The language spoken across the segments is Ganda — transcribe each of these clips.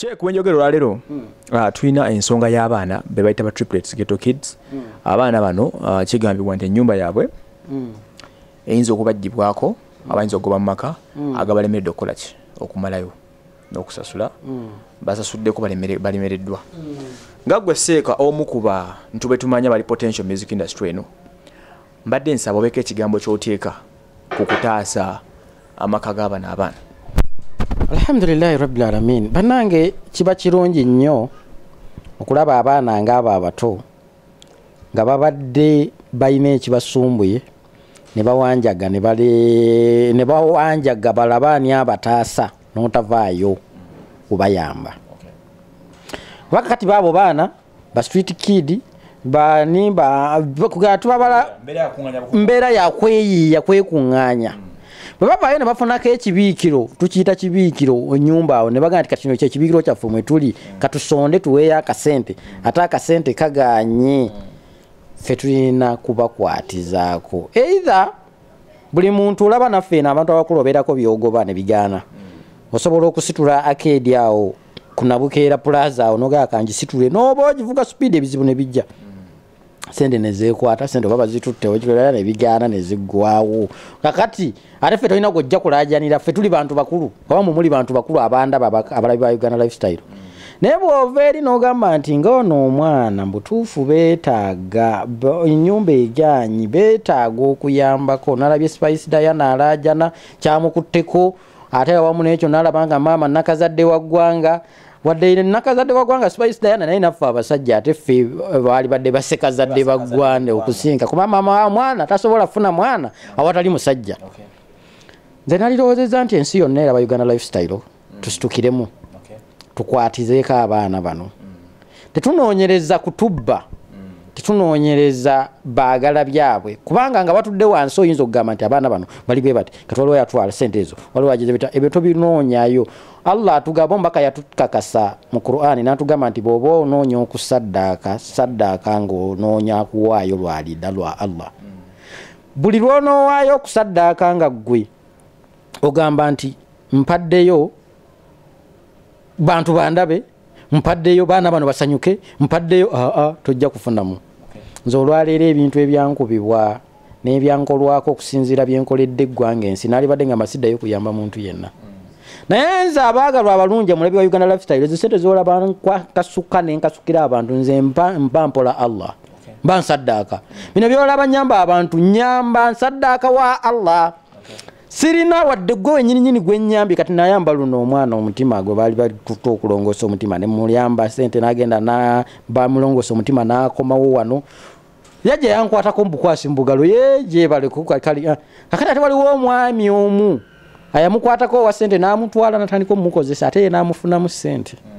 cheku wenjogero lalero mm. uh, ah, tuina ensonga y'abaana be bayita ba triplets geto kids mm. abaana bano uh, kigambibwa nti ennyumba yaabwe mm. eyinza okubaggibwako mm. abayinza okugoba mu maka mm. agabalemeredde okukolaki okumalayo n'okusasula mm. basasuddeko balemereddwa mm. nga gwe seeka omu kuba nti betumanya bali potential music industry eno mbadde nsaba obeeka ekigambo ky'oteeka ku kutaasa amaka g'abana abaana alhamdulilahi rabilalamin banange kiba kirungi nnyo okulaba abaana ngaabo abato nga babadde balina ekibasumbuye ne bawanjaga ne bawanjaga balabaani abataasa notavaayo kubayamba kubaka kati baabo baana ba street kid bani tubabala mbeera yakweyiiya kwekuŋŋaanya mm. bwebavaayo ne bafunako ekibiikiro tukiyita kibiikiro enyumba awo ne bagamba nti kati kino kyekibiikiro kyaffe mwe tuli katusonde tuweeyo akasente ate akasente kagaanye ffe tulina kubakwatizaako eitha buli muntu olaba naffe eno abantu abakulu obeerako byogoba ne bigaana osobola okusitula akeedi awo kunabukaera pulaza awo nogaakangisitule n'oba ogivuga supiidi ebizibu ne bijja sente nezekwata sente oba bazitutewo kiolala nebigana neziggwawo kakati ate fe tolina gwojja kulajanira fe tuli bantu bakulu oba mumuli bantu bakulu abanda abalabi ba uganda lifestyle naye bwova eri nogamba nti ngaono omwana mbutuufu betaaga enyumba ejanyi betaaga okuyambako nalabye spice daya naalajana kyamukutteko ate awamu nekyo nalabanga maama nakazadde waggwanga wadde ina kazadde bagwanga spice diana naye naffe abasajja ate ffe eh, baali badde baseka zadde bagwande okusinka kuba maama wa mwana tasobola funa mwana awatali musajja nze nalirowoozezza nti ensi yonna eraba uganda lifestyle mm. tusitukiremu tukwatizeeko abaana bano mm. tetunoonyereza kutubba tetunonyereza bagala byabwe kubanga nga batudde wansi oyinza okugamba nti abaana bano balibwe bati kati waliwo yatwala sente ezo waliwoageebita ebyo tobinoonyayo allah atugamba omubaka yatukakasa mu qurani natugamba nti bweoba onoonya okusaddaaka saddaaka ngaonoonya kuwaayo lwalida lwa allah buli lwonowaayo okusaddaaka nga ggwe ogamba nti mpaddeyo bantu bandabe mpaddeyo baana bano basanyuke mpaddeyo aa tojja kufunamu nze olwaleero ebintu ebyankubibwa nebyankolwako okusinzira byenkoledde eggwanga ensi nalibadde nga masiddayo okuyamba muntu yenna naye nze abaagalwa abalungi mulabi wa uganda lifestyle ezo sente zolaba nkwakasuka nenkasukira abantu nze mba mpola allah mba nsaddaaka bino byolaba nyamba abantu nyamba nsaddaaka wa allah sirina wadde gwewe nyininyini gwenyambye kati nayamba luno omwana omutima gwe baali batuta okulongosa omutima nemulyamba sente nagenda bamulongosa omutima nakomawo wano yaja yankwatako mubukwasi mubugalo yejebalekakati ah, ate waliwo omwami omu ayamukwatako owa sente namutwala natandika omumukozesa ate ye namufunamu sente mm.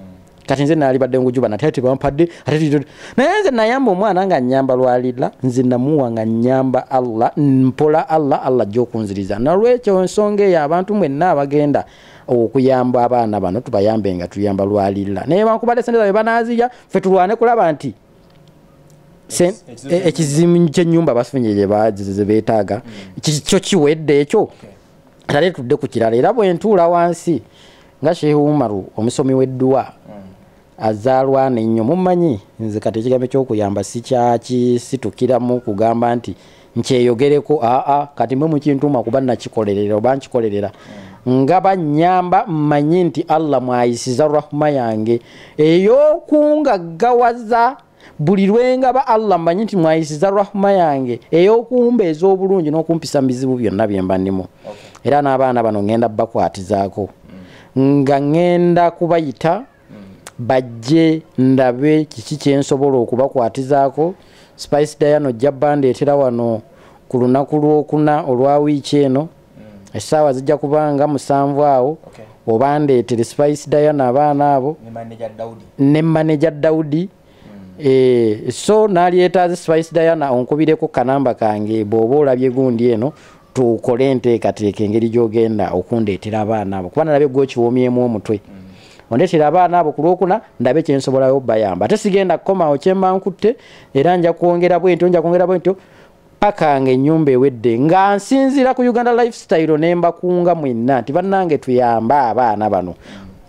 kati nze nalibadde ngujuba natetebampadde atetnaye nze nayamba omwana nga nyamba lwalira nze namuwa nga nyamba allah mpola allah allah gyokunziriza nalwekyo ensonga eyo abantu mwenna abagenda okuyamba abaana bano tubayambe nga tuyamba lwalira naye bankubadde sente zabe banazirya fe tulwane kulaba nti ekizimu e-, kyenyumba basfunyebetaaga hmm. kyo kiwedde ekyo atale tudde ku kirala era bwentuula wansi nga shehumaru omusomi weddwa azaalwana ennyo mumanyi nze kati ekigambo ekyokuyamba sikyakisitukiramu kugamba nti nkyeyogereko aa kati mwe mukintuma kuba nakikolerera oba nkikolerera nga banyamba mmanyi nti allah mwayisiza rahuma yange eyokungaggawaza buli lwengaba allah mmanyi nti mwayisiza rahuma yange eyokumbeeza obulungi n'okumpisa mubizibu byonna byembanimu era n'abaana bano ngenda bakwatizaako nga ngenda kubayita bajje ndabe kiki kyensobola okubakwatizaako spice diana ojja bandeetera wano ku lunaku lwokuna olwa wiiki eno hmm. essaawa zijja kubanga musanvu awo obandeetere spice diana abaana abo ne maneja daudi hmm. eh, so naalyetaazi spice diana onkubireku kanamba kange bw'oba olabye gundi eno tukole enteekateeka engeri gyogenda okundeetera abaana abo kuba nalabye gwokiwomyemu omutwe mm -hmm. ondeetera abaana abo ku lwokuna ndabe kyensobolayo bayamba ate sigenda kukomawo kyemankutte era nja kwongera bwentyo nja kwongera bwentyo pakanga ennyumba ewedde nga nsinziira ku uganda lifestyle nembakunga mwenna nti bannange tuyamba abaana bano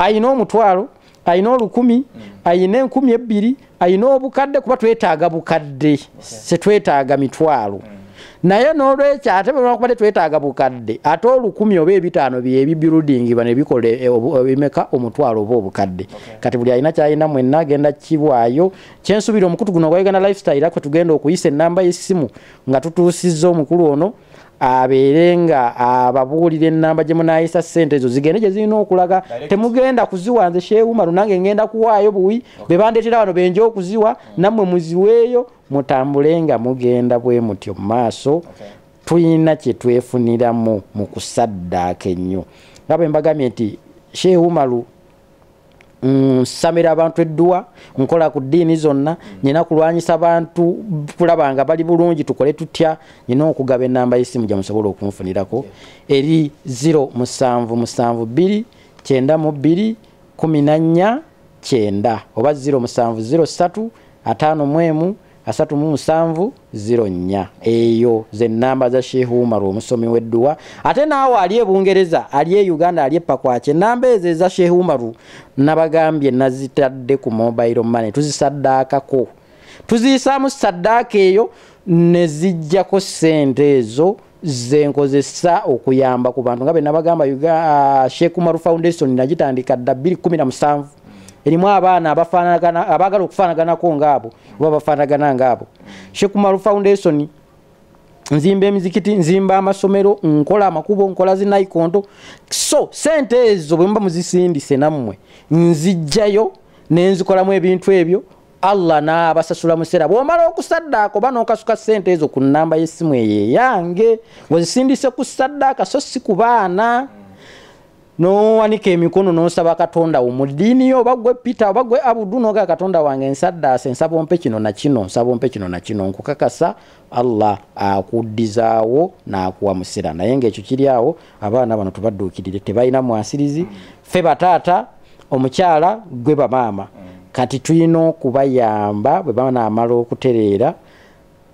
ayina omutwalo ayina olukumi ayina enkumi ebbiri ayina obukadde kuba twetaaga bukadde setwetaaga mitwalo okay. Mm. naye n'olwekyo ate olwakuba tetwetaaga bukadde ate olukumi oba ebitaano byebibirudingibwa nebikola ebimeka e, omutwalo oba obukadde kati buli alina kyayina mwenna agenda kibwayo kyensuubira omukutu guno gwa uganda lifestyle era kwe tugenda okuyisa enamba yesimu nga tutuusizza omukulu ono abeere nga ababuulira enamba gye munayisa sente ezo zigende gye zirina okulaga temugenda kuziwa nze sheumaru nange ngenda kuwaayo buwi be bandeetera bano benja okuziwa mm. nammwe muziweeyo mutambule nga mugenda bwe mutyo mu maaso tuyina kye twefuniramu mu kusaddaaka ennyo nga bwe mbagambye nti sheumaru nsamira abantu edduwa nkola ku ddiini zonna nyina kulwanyisa bantu kulaba nga bali bulungi tukole tutya nyina okugaba enamba yesimu gyamusobola okunfunirako eri 0792 942 149 oba 073 51 347704 eyo zenamba za shehumar omusomi weddua ate naawe ali ebungereza ali e uganda ali epakwaky enamba ezo eza shehumaru nabagambye nazitadde ku mobile mane tuzisaddaakako tuziyisaamu saddaaka eyo nezijjako sente ezo zenkozesa okuyamba ku bantu nga benabagamba ah, shekumaru foundation nagitandika dda 217 erimu abaana abagala okufanaganako ngaabo oba bafanagana ngaabo shekumaru foundation nzimba emizikiti nzimba amasomero nkola amakubo nkola zinaikonto so sente ezo bwemuba muzisindise nammwe nzijjayo nenzikolamu ebintu ebyo allah naabasasula museera bwomala okusaddaaka oba nokasuka sente ezo ku nnamba yesimu eyo eyange ngozisindise ku saddaaka so si ku baana mm. nowanika emikono nosaba katonda wo mu ddiini yo obagwe peter obagwe abudu noga katonda wange ensaddaasa ensaba ompe kino nakino nsaba ompe kino nakino nkukakasa allah akuddizaawo nakuwa musira naye ngaekyo kiri awo abaana bano tubadduukirire tebalina mwasirizi fe bataata omukyala gwe bamaama kati tulina okubayamba bwe banaamala okutereera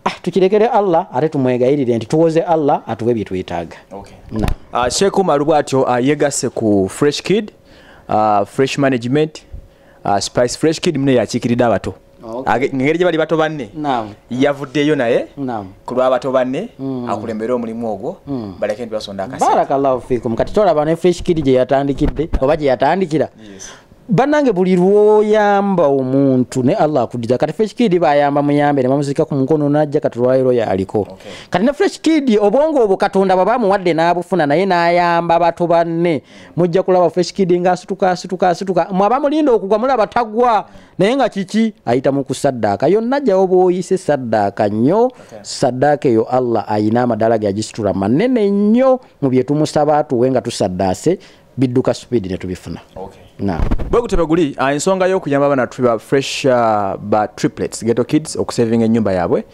Ah, tukirekere allah ate tumwegayirire nti tuwoze allah atuwe byetwetaaga ah, sheku malubw atyo ah, yegase ku fresh kid fresh management spice fresh kid mune yakiikiridde abato engeri gye bali bato banne yavuddeyo naye kulwabato banne hmm. akulembere omulimu ogwo hmm. baleke nti basonda barakllahu fikum kati tolaba ne fresh kid gye yatandikidde oba gye yatandikira banange buli lwoyamba omuntu ne allah akudira kati fresh kid bayamba muyambe nebamuzika ku mukono najja kati lwayiroyo aliko kati ne fresh kid obwongo obwo katonda bwe bamuwadde n'abufuna naye n'ayamba bato banne mujja kulaba fresh kid ngaasituka asituka asituka mwabamulinda okugwa mulaba tagwa naye nga kiki ayitamu ku saddaaka yonna jawo bwoyise saddaaka nnyo saddaaka eyo allah ayina amadala ge agisitula manene nnyo mu bye tumusaba atuwe nga tusaddaase bidduka supiidi ne tubifuna okay. bwe gutebe guli ah, ensonga y'okuyamba abaana tuba fresh uh, ba triplets geto kids okusavinga ennyumba yaabwe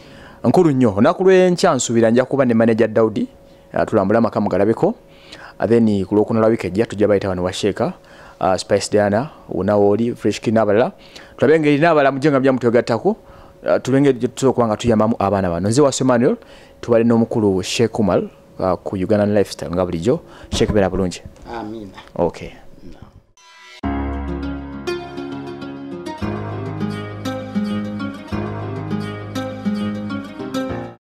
nkulu nnyo onaku lwenkya nsuubira nja kuba ne manager daudi uh, tulambula amaka mugalabeko uh, then kulwokunalawika ejja tujja bayita bano washeeka uh, spice diana unawooli freshki n'abalala tulabe engeri n'abalala mujo nga byamutyogattako uh, tulengeri gyetusobola kuba nga tuyambamu abaana bano nze wasi manuel tubale n'omukulu sheekumal uh, ku uganda lifestyle nga bulijjo sheekebera bulungi amina okay